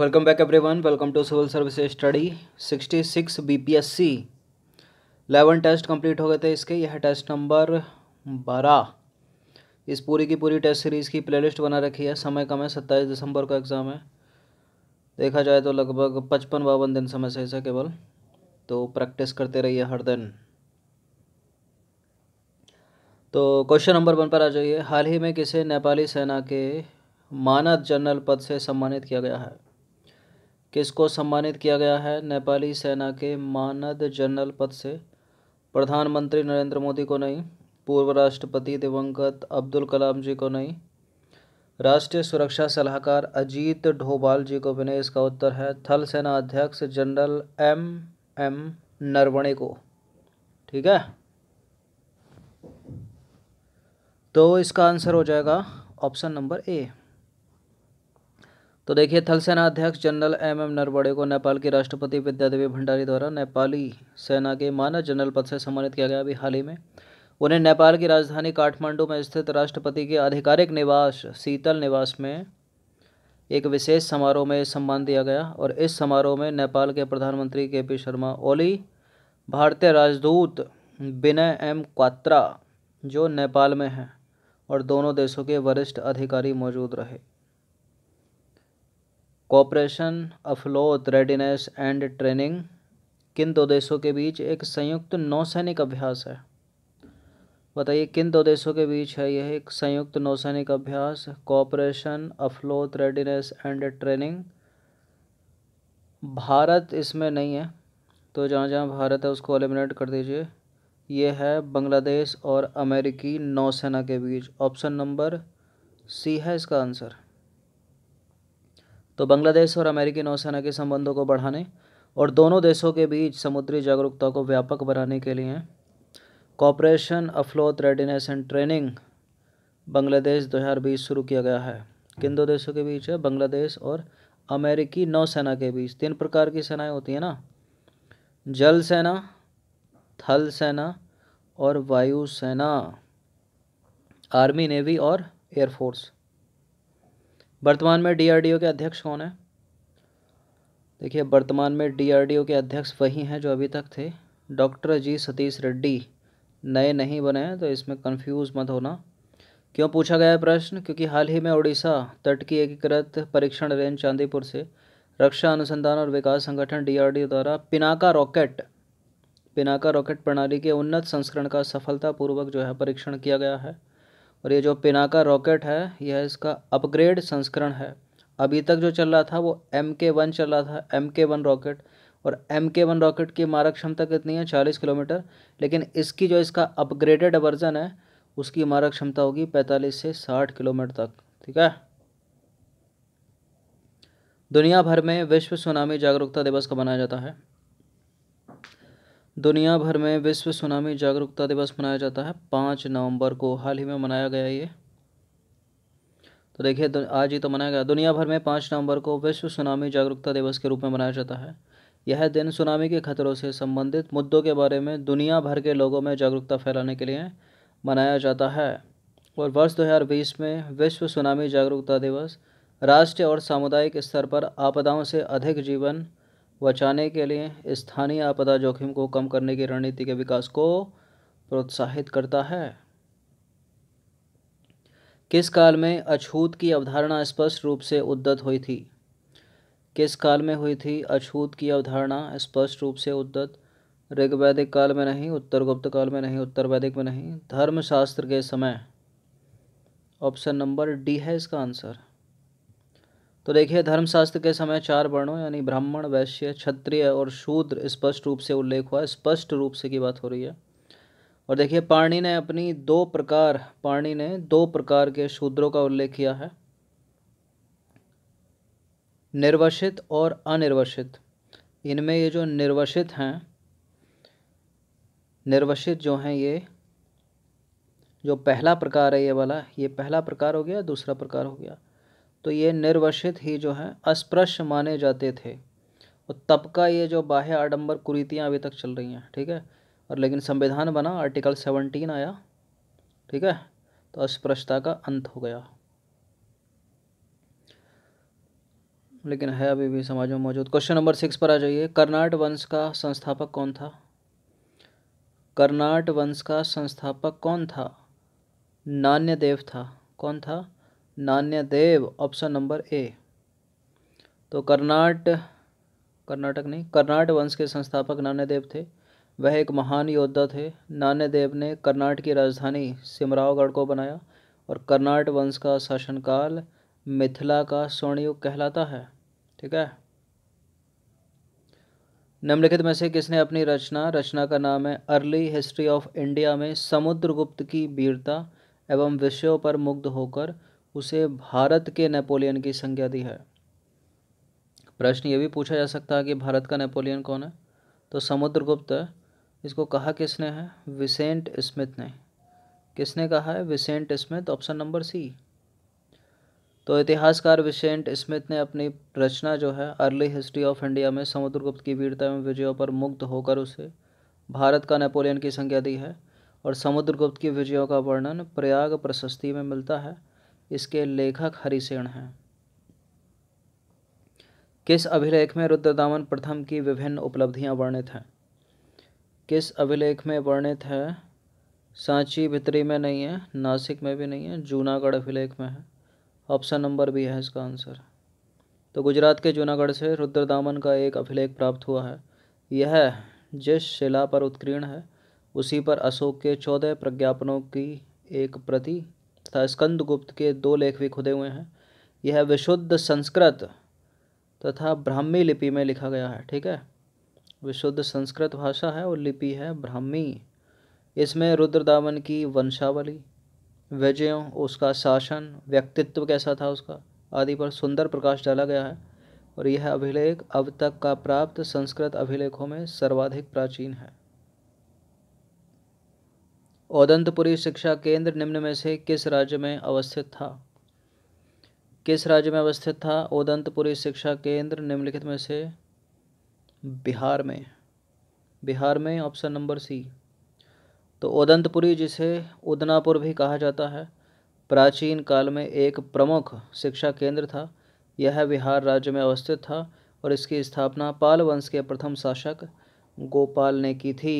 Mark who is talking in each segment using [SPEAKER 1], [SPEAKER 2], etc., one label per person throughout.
[SPEAKER 1] welcome back everyone welcome to civil service study 66 BPSC eleven test complete हो गए थे इसके यह टेस्ट नंबर 12 इस पूरी की पूरी टेस्ट सीरीज़ की प्लेलिस्ट बना रखी है समय कम है सत्ताईस दिसंबर का एग्ज़ाम है देखा जाए तो लगभग पचपन बावन दिन समय से ऐसा केवल तो प्रैक्टिस करते रहिए हर दिन तो क्वेश्चन नंबर वन पर आ जाइए हाल ही में किसे नेपाली सेना के मानद जनरल पद से सम्मानित किया गया है किसको सम्मानित किया गया है नेपाली सेना के मानद जनरल पद से प्रधानमंत्री नरेंद्र मोदी को नहीं पूर्व राष्ट्रपति दिवंगत अब्दुल कलाम जी को नहीं राष्ट्रीय सुरक्षा सलाहकार अजीत ढोबाल जी को नहीं इसका उत्तर है थल सेना अध्यक्ष जनरल एम एम नरवणे को ठीक है तो इसका आंसर हो जाएगा ऑप्शन नंबर ए तो देखिए थल सेना अध्यक्ष जनरल एम एम नरवड़े को नेपाल के राष्ट्रपति विद्यादेवी भंडारी द्वारा नेपाली सेना के मानव जनरल पद से सम्मानित किया गया अभी हाल ही में उन्हें नेपाल की राजधानी काठमांडू में स्थित राष्ट्रपति के आधिकारिक निवास शीतल निवास में एक विशेष समारोह में सम्मान दिया गया और इस समारोह में नेपाल के प्रधानमंत्री के पी शर्मा ओली भारतीय राजदूत विनय एम क्वात्रा जो नेपाल में हैं और दोनों देशों के वरिष्ठ अधिकारी मौजूद रहे cooperation afloat readiness and training किन दो देशों के बीच एक संयुक्त नौसैनिक अभ्यास है बताइए किन दो देशों के बीच है यह एक संयुक्त नौसैनिक अभ्यास cooperation afloat readiness and training Bharat इसमें नहीं है तो जहाँ जहाँ भारत है उसको एलिमिनेट कर दीजिए यह है बांग्लादेश और अमेरिकी नौसेना के बीच ऑप्शन नंबर सी है इसका आंसर तो बांग्लादेश और अमेरिकी नौसेना के संबंधों को बढ़ाने और दोनों देशों के बीच समुद्री जागरूकता को व्यापक बनाने के लिए cooperation afloat readiness and training Bangladesh दो शुरू किया गया है किन दो देशों के बीच है बांग्लादेश और अमेरिकी नौसेना के बीच तीन प्रकार की सेनाएं होती हैं ना जल सेना थल सेना और वायु सेना आर्मी नेवी और एयरफोर्स वर्तमान में डीआरडीओ के अध्यक्ष कौन है देखिए वर्तमान में डीआरडीओ के अध्यक्ष वही हैं जो अभी तक थे डॉक्टर जी सतीश रेड्डी नए नहीं बने हैं तो इसमें कंफ्यूज मत होना क्यों पूछा गया प्रश्न क्योंकि हाल ही में उड़ीसा तट की एकीकृत परीक्षण रेंज चांदीपुर से रक्षा अनुसंधान और विकास संगठन डीआरडीओ द्वारा पिनाका रॉकेट पिनाका रॉकेट प्रणाली के उन्नत संस्करण का सफलतापूर्वक जो है परीक्षण किया गया है और ये जो पिनाका रॉकेट है यह इसका अपग्रेड संस्करण है अभी तक जो चल रहा था वो एम के वन चल रहा था एम के वन रॉकेट और एम के वन रॉकेट की मारक क्षमता कितनी है चालीस किलोमीटर लेकिन इसकी जो इसका अपग्रेडेड वर्जन है उसकी मारक क्षमता होगी पैंतालीस से साठ किलोमीटर तक ठीक है दुनिया भर में विश्व सुनामी जागरूकता दिवस का मनाया जाता है दुनिया भर में विश्व सुनामी जागरूकता दिवस मनाया जाता है पाँच नवंबर को हाल ही में मनाया गया ये तो देखिए तो आज ही तो मनाया गया दुनिया भर में पाँच नवंबर को विश्व सुनामी जागरूकता दिवस के रूप में मनाया जाता है यह दिन सुनामी के खतरों से संबंधित मुद्दों के बारे में दुनिया भर के लोगों में जागरूकता फैलाने के लिए मनाया जाता है और वर्ष दो में विश्व सुनामी जागरूकता दिवस राष्ट्रीय और सामुदायिक स्तर पर आपदाओं से अधिक जीवन बचाने के लिए स्थानीय आपदा जोखिम को कम करने की रणनीति के विकास को प्रोत्साहित करता है किस काल में अछूत की अवधारणा स्पष्ट रूप से उद्दत हुई थी किस काल में हुई थी अछूत की अवधारणा स्पष्ट रूप से उद्दत ऋग्वैदिक काल में नहीं उत्तर गुप्त काल में नहीं उत्तर वैदिक में नहीं धर्मशास्त्र के समय ऑप्शन नंबर डी है इसका आंसर तो देखिए धर्मशास्त्र के समय चार वर्णों यानी ब्राह्मण वैश्य क्षत्रिय और शूद्र स्पष्ट रूप से उल्लेख हुआ स्पष्ट रूप से की बात हो रही है और देखिए पाणी ने अपनी दो प्रकार पाणी ने दो प्रकार के शूद्रों का उल्लेख किया है निर्वशित और अनिर्वशित इनमें ये जो निर्वशित हैं निर्वशित जो हैं ये जो पहला प्रकार है ये वाला ये पहला प्रकार हो गया दूसरा प्रकार हो गया तो ये निर्वसित ही जो है अस्पृश्य माने जाते थे और तब का ये जो बाह्य आडंबर कुरीतियाँ अभी तक चल रही हैं ठीक है और लेकिन संविधान बना आर्टिकल सेवनटीन आया ठीक है तो अस्पृश्यता का अंत हो गया लेकिन है अभी भी समाज में मौजूद क्वेश्चन नंबर सिक्स पर आ जाइए कर्नाट वंश का संस्थापक कौन था कर्नाट वंश का संस्थापक कौन था नान्य देव था कौन था नान्यदेव ऑप्शन नंबर ए तो कर्नाट कर्नाटक नहीं कर्नाट वंश के संस्थापक नान्यदेव थे वह एक महान योद्धा थे नान्यदेव ने कर्नाट की राजधानी सिमरावगढ़ को बनाया और कर्नाट वंश का शासनकाल मिथिला का स्वर्णयुग कहलाता है ठीक है निम्नलिखित में से किसने अपनी रचना रचना का नाम है अर्ली हिस्ट्री ऑफ इंडिया में समुद्रगुप्त की वीरता एवं विषयों पर मुग्ध होकर उसे भारत के नेपोलियन की संज्ञा दी है प्रश्न ये भी पूछा जा सकता है कि भारत का नेपोलियन कौन है तो समुद्रगुप्त इसको कहा किसने है विसेंट स्मिथ ने किसने कहा है Vincent Smith option number C तो इतिहासकार विसेंट स्मिथ ने अपनी रचना जो है अर्ली हिस्ट्री ऑफ इंडिया में समुद्रगुप्त की वीरता एवं विजयों पर मुग्ध होकर उसे भारत का नेपोलियन की संज्ञा दी है और समुद्रगुप्त की विजयों का वर्णन प्रयाग प्रशस्ति में मिलता है इसके लेखक हरिसेण हैं किस अभिलेख में रुद्रदामन प्रथम की विभिन्न उपलब्धियां वर्णित हैं किस अभिलेख में वर्णित है सांची भित्री में नहीं है नासिक में भी नहीं है जूनागढ़ अभिलेख में है ऑप्शन नंबर भी है इसका आंसर तो गुजरात के जूनागढ़ से रुद्रदामन का एक अभिलेख प्राप्त हुआ है यह जिस शिला पर उत्कीर्ण है उसी पर अशोक के चौदह प्रज्ञापनों की एक प्रति तथा स्कंदगुप्त के दो लेख भी खुदे हुए हैं यह है विशुद्ध संस्कृत तथा ब्राह्मी लिपि में लिखा गया है ठीक है विशुद्ध संस्कृत भाषा है और लिपि है ब्राह्मी इसमें रुद्रदावन की वंशावली विजयों उसका शासन व्यक्तित्व कैसा था उसका आदि पर सुंदर प्रकाश डाला गया है और यह अभिलेख अब तक का प्राप्त संस्कृत अभिलेखों में सर्वाधिक प्राचीन है औदंतपुरी शिक्षा केंद्र निम्न में से किस राज्य में अवस्थित था किस राज्य में अवस्थित था औदंतपुरी शिक्षा केंद्र निम्नलिखित में से बिहार में बिहार में ऑप्शन नंबर सी तो औदंतपुरी जिसे उदनापुर भी कहा जाता है प्राचीन काल में एक प्रमुख शिक्षा केंद्र था यह बिहार राज्य में अवस्थित था और इसकी स्थापना पाल वंश के प्रथम शासक गोपाल ने की थी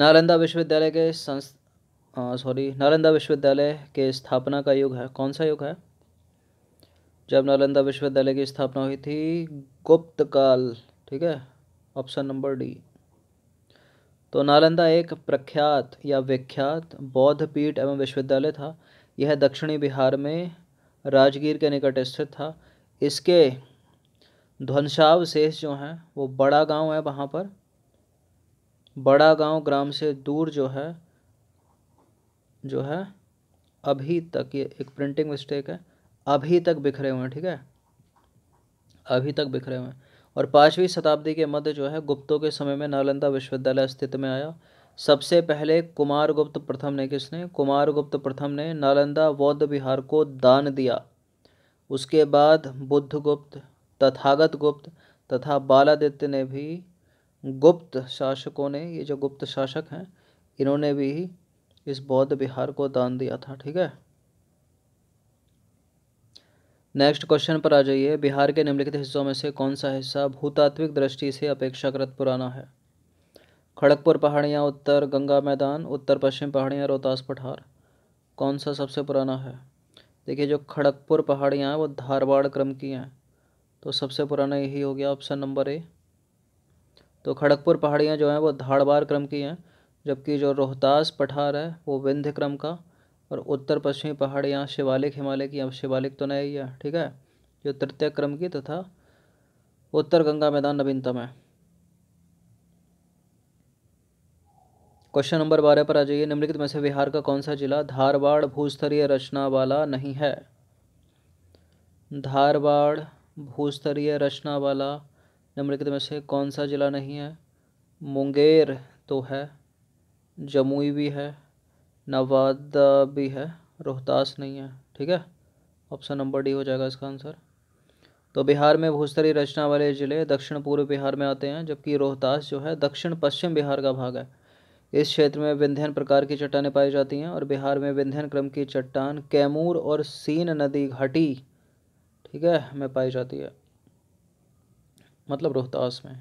[SPEAKER 1] नालंदा विश्वविद्यालय के संस् सॉरी नालंदा विश्वविद्यालय के स्थापना का युग है कौन सा युग है जब नालंदा विश्वविद्यालय की स्थापना हुई थी गुप्त काल ठीक है ऑप्शन नंबर डी तो नालंदा एक प्रख्यात या विख्यात बौद्ध पीठ एवं विश्वविद्यालय था यह दक्षिणी बिहार में राजगीर के निकट स्थित था इसके ध्वंसावशेष जो हैं वो बड़ा गांव है वहाँ पर बड़ा गांव ग्राम से दूर जो है जो है अभी तक ये एक प्रिंटिंग मिस्टेक है अभी तक बिखरे हुए हैं ठीक है अभी तक बिखरे हुए हैं और पाँचवीं शताब्दी के मध्य जो है गुप्तों के समय में नालंदा विश्वविद्यालय अस्तित्व में आया सबसे पहले कुमार गुप्त प्रथम ने किसने कुमार गुप्त प्रथम ने नालंदा बौद्ध विहार को दान दिया उसके बाद बुद्धगुप्त तथागत गुप्त तथा बालादित्य ने भी गुप्त शासकों ने ये जो गुप्त शासक हैं इन्होंने भी इस बौद्ध बिहार को दान दिया था ठीक है नेक्स्ट क्वेश्चन पर आ जाइए बिहार के निम्नलिखित हिस्सों में से कौन सा हिस्सा भूतात्विक दृष्टि से अपेक्षाकृत पुराना है खड़गपुर पहाड़ियाँ उत्तर गंगा मैदान उत्तर पश्चिम पहाड़ियाँ रोहतास पठार कौन सा सबसे पुराना है देखिए जो खड़गपुर पहाड़ियाँ हैं वो धारवाड़ क्रम की हैं तो सबसे पुराना यही हो गया ऑप्शन नंबर ए तो खड़गपुर पहाड़ियाँ जो हैं वो धाड़वार क्रम की हैं जबकि जो रोहतास पठार है वो विंध्य क्रम का और उत्तर पश्चिमी पहाड़ियाँ शिवालिक हिमालय की अब शिवालिक तो नहीं है ठीक है जो तृतीय क्रम की तथा उत्तर गंगा मैदान नवीनतम है क्वेश्चन नंबर बारह पर आ जाइए निम्नलिखित में से बिहार का कौन सा जिला धारवाड़ भूस्तरीय रचना वाला नहीं है धारवाड़ भूस्तरीय रचना वाला निम्नलिखित में से कौन सा ज़िला नहीं है मुंगेर तो है जमुई भी है नवादा भी है रोहतास नहीं है ठीक है ऑप्शन नंबर डी हो जाएगा इसका आंसर तो बिहार में भूस्तरी रचना वाले ज़िले दक्षिण पूर्व बिहार में आते हैं जबकि रोहतास जो है दक्षिण पश्चिम बिहार का भाग है इस क्षेत्र में विंध्यन प्रकार की चट्टानें पाई जाती हैं और बिहार में विंध्यन क्रम की चट्टान कैमूर और सीन नदी घाटी ठीक है में पाई जाती है मतलब रोहतास में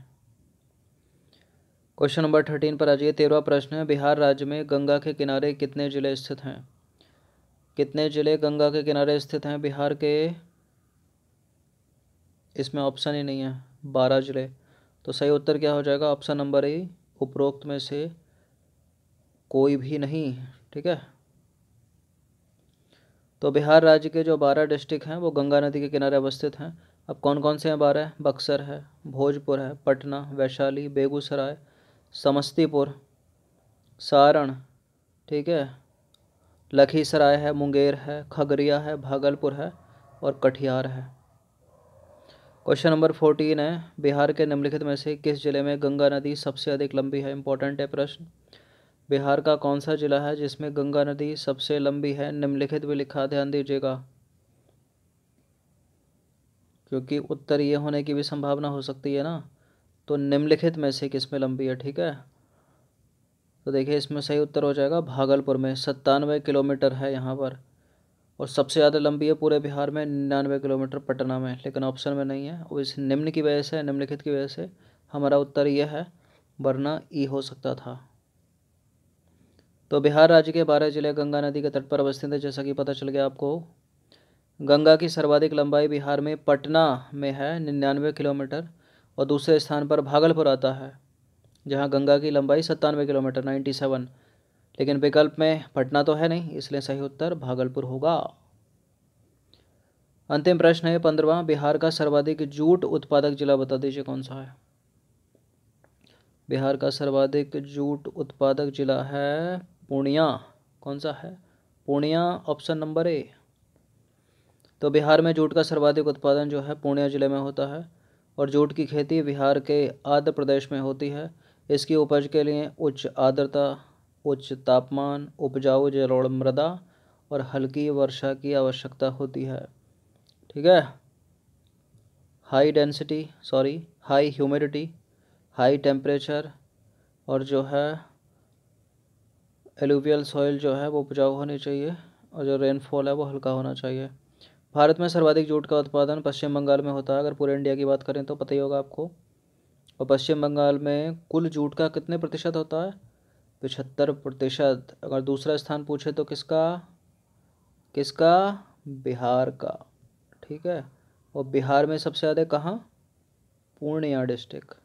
[SPEAKER 1] क्वेश्चन नंबर थर्टीन पर आ जाइए तेरवा प्रश्न है बिहार राज्य में गंगा के किनारे कितने जिले स्थित हैं कितने जिले गंगा के किनारे स्थित हैं बिहार के इसमें ऑप्शन ही नहीं है बारह जिले तो सही उत्तर क्या हो जाएगा ऑप्शन नंबर ए उपरोक्त में से कोई भी नहीं ठीक है तो बिहार राज्य के जो बारह डिस्ट्रिक्ट हैं वो गंगा नदी के किनारे अवस्थित हैं अब कौन कौन से हैं बारह बक्सर है भोजपुर है पटना वैशाली बेगूसराय समस्तीपुर सारण ठीक है लखीसराय है मुंगेर है खगड़िया है भागलपुर है और कटिहार है क्वेश्चन नंबर फोर्टीन है बिहार के निम्नलिखित में से किस जिले में गंगा नदी सबसे अधिक लंबी है इंपॉर्टेंट है प्रश्न बिहार का कौन सा जिला है जिसमें गंगा नदी सबसे लंबी है निम्नलिखित भी लिखा ध्यान दीजिएगा क्योंकि उत्तर ये होने की भी संभावना हो सकती है ना तो निम्नलिखित में से किस में लंबी है ठीक है तो देखिए इसमें सही उत्तर हो जाएगा भागलपुर में सत्तानवे किलोमीटर है यहाँ पर और सबसे ज़्यादा लंबी है पूरे बिहार में निन्यानवे किलोमीटर पटना में लेकिन ऑप्शन में नहीं है और इस निम्न की वजह से निम्नलिखित की वजह से हमारा उत्तर यह है वरना ई हो सकता था तो बिहार राज्य के बारह जिले गंगा नदी के तट पर अवस्थित है जैसा कि पता चल गया आपको गंगा की सर्वाधिक लंबाई बिहार में पटना में है निन्यानवे किलोमीटर और दूसरे स्थान पर भागलपुर आता है जहाँ गंगा की लंबाई सत्तानवे किलोमीटर नाइन्टी सेवन लेकिन विकल्प में पटना तो है नहीं इसलिए सही उत्तर भागलपुर होगा अंतिम प्रश्न है पंद्रवा बिहार का सर्वाधिक जूट उत्पादक जिला बता दीजिए कौन सा है बिहार का सर्वाधिक जूट उत्पादक जिला है पूर्णिया कौन सा है पूर्णिया ऑप्शन नंबर ए तो बिहार में जूट का सर्वाधिक उत्पादन जो है पूर्णिया ज़िले में होता है और जूट की खेती बिहार के आंध्र प्रदेश में होती है इसकी उपज के लिए उच्च आर्द्रता उच्च तापमान उपजाऊ जलोड़ मृदा और हल्की वर्षा की आवश्यकता होती है ठीक है high density sorry high humidity high temperature और जो है एलुवियल सॉइल जो है वो उपजाऊ होनी चाहिए और जो रेनफॉल है वो हल्का होना चाहिए भारत में सर्वाधिक जूट का उत्पादन पश्चिम बंगाल में होता है अगर पूरे इंडिया की बात करें तो पता ही होगा आपको और पश्चिम बंगाल में कुल जूट का कितने प्रतिशत होता है पचहत्तर प्रतिशत अगर दूसरा स्थान पूछे तो किसका किसका बिहार का ठीक है और बिहार में सबसे ज़्यादा कहाँ पूर्णिया डिस्ट्रिक्ट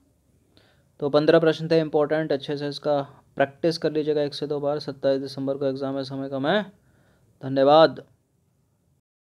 [SPEAKER 1] तो पंद्रह प्रश्न थे इंपॉर्टेंट अच्छे से इसका प्रैक्टिस कर लीजिएगा एक से दो बार सत्ताईस दिसंबर को एग्ज़ाम है समय कम है धन्यवाद